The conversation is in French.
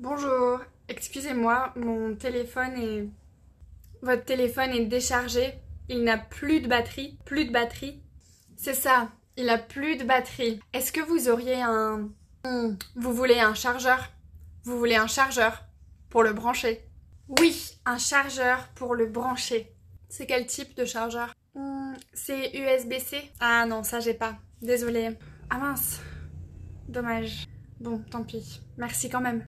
Bonjour, excusez-moi, mon téléphone est... Votre téléphone est déchargé, il n'a plus de batterie, plus de batterie. C'est ça, il a plus de batterie. Est-ce que vous auriez un... Hmm, vous voulez un chargeur Vous voulez un chargeur pour le brancher Oui, un chargeur pour le brancher. C'est quel type de chargeur hmm, C'est USB-C Ah non, ça j'ai pas. Désolée. Ah mince. Dommage. Bon, tant pis. Merci quand même.